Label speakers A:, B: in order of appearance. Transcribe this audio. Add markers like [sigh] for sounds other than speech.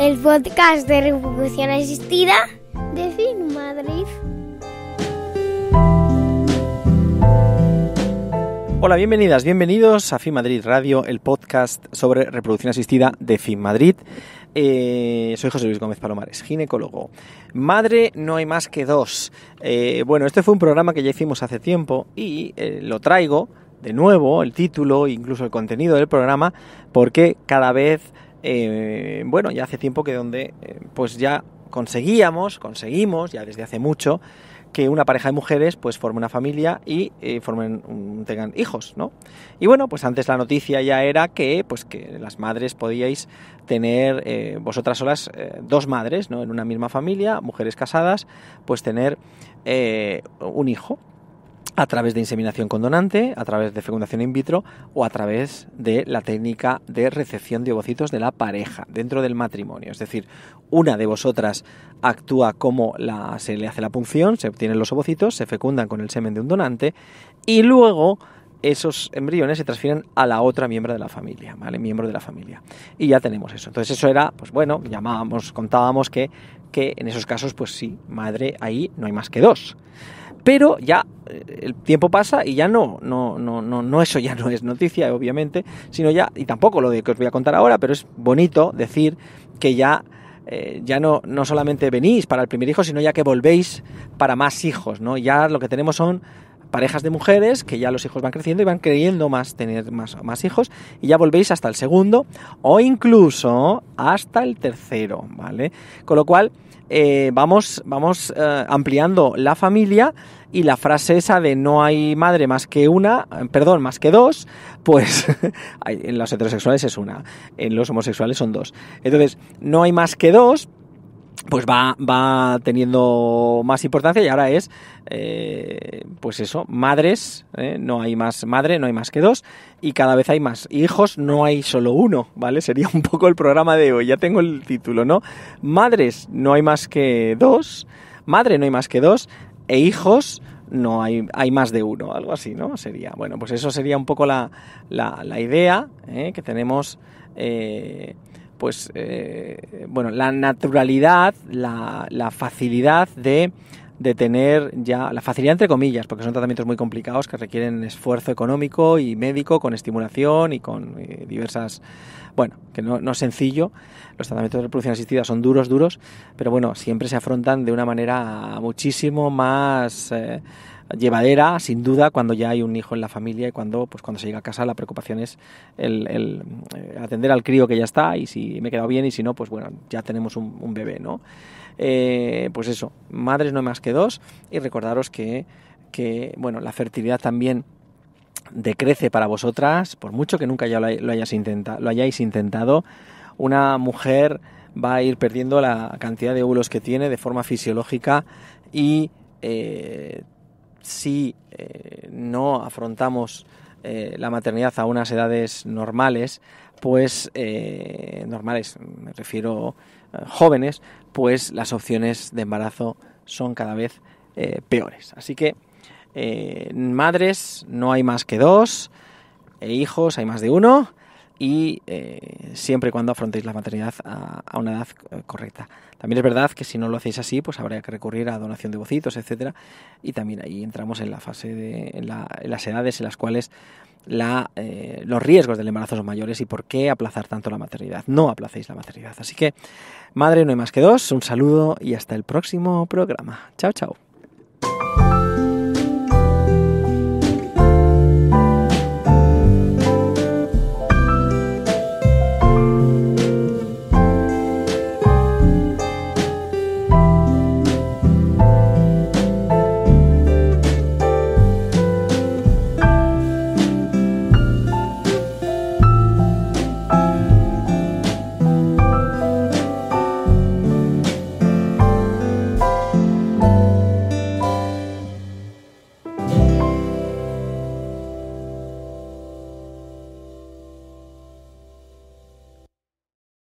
A: el podcast de reproducción asistida de Fin Madrid. Hola, bienvenidas, bienvenidos a Fin Madrid Radio, el podcast sobre reproducción asistida de Fin Madrid. Eh, soy José Luis Gómez Palomares, ginecólogo. Madre no hay más que dos. Eh, bueno, este fue un programa que ya hicimos hace tiempo y eh, lo traigo de nuevo, el título, incluso el contenido del programa, porque cada vez eh, bueno, ya hace tiempo que donde eh, pues ya conseguíamos, conseguimos, ya desde hace mucho, que una pareja de mujeres pues forme una familia y eh, formen tengan hijos, ¿no? Y bueno, pues antes la noticia ya era que pues que las madres podíais tener vosotras solas dos madres, ¿no? En una misma familia, mujeres casadas, pues tener un hijo a través de inseminación con donante, a través de fecundación in vitro o a través de la técnica de recepción de ovocitos de la pareja dentro del matrimonio. Es decir, una de vosotras actúa como la, se le hace la punción, se obtienen los ovocitos, se fecundan con el semen de un donante y luego esos embriones se transfieren a la otra miembro de la familia, ¿vale? Miembro de la familia. Y ya tenemos eso. Entonces eso era, pues bueno, llamábamos, contábamos que, que en esos casos, pues sí, madre, ahí no hay más que dos. Pero ya eh, el tiempo pasa y ya no, no, no, no, eso ya no es noticia, obviamente, sino ya, y tampoco lo de que os voy a contar ahora, pero es bonito decir que ya eh, ya no, no solamente venís para el primer hijo, sino ya que volvéis para más hijos, ¿no? Ya lo que tenemos son parejas de mujeres que ya los hijos van creciendo y van creyendo más tener más, más hijos y ya volvéis hasta el segundo o incluso hasta el tercero, ¿vale? Con lo cual eh, vamos, vamos eh, ampliando la familia y la frase esa de no hay madre más que una, eh, perdón, más que dos, pues [laughs] en los heterosexuales es una, en los homosexuales son dos. Entonces, no hay más que dos, pues va, va teniendo más importancia y ahora es, eh, pues eso, madres, eh, no hay más madre, no hay más que dos, y cada vez hay más hijos, no hay solo uno, ¿vale? [laughs] Sería un poco el programa de hoy, ya tengo el título, ¿no? Madres, no hay más que dos, madre, no hay más que dos, e hijos, no hay, hay más de uno, algo así, ¿no? Sería, bueno, pues eso sería un poco la, idea eh, que tenemos pues, eh, bueno, la naturalidad, la, facilidad de, tener ya, la facilidad entre comillas, porque son tratamientos muy complicados que requieren esfuerzo económico y médico con estimulación y con eh, diversas, bueno, que no, es sencillo, los tratamientos de reproducción asistida son duros, duros, pero bueno, siempre se afrontan de una manera muchísimo más... Eh, llevadera, sin duda, cuando ya hay un hijo en la familia y cuando, pues, cuando se llega a casa la preocupación es el, eh, atender al crío que ya está y si me he quedado bien y si no, pues bueno, ya tenemos un, bebé, ¿no? Eh, pues eso, madres no hay más que dos y recordaros que, bueno, la fertilidad también decrece para vosotras, por mucho que nunca ya lo, hayas lo hayáis intentado, una mujer va a ir perdiendo la cantidad de óvulos que tiene de forma fisiológica y eh, si eh, no afrontamos eh, la maternidad a unas edades normales, pues eh, normales, me refiero jóvenes, pues las opciones de embarazo son cada vez peores. Así que madres no hay más que dos, e hijos hay más de uno, y eh, siempre y cuando afrontéis la maternidad a, una edad eh, correcta. También es verdad que si no lo hacéis así, pues habría que recurrir a donación de bocitos, etcétera, y también ahí entramos en la fase de las edades en las cuales la, eh, los riesgos del embarazo son mayores y por qué aplazar tanto la maternidad. No aplacéis la maternidad. Así que, madre, no hay más que dos. Un saludo y hasta el próximo programa. Chao, chao.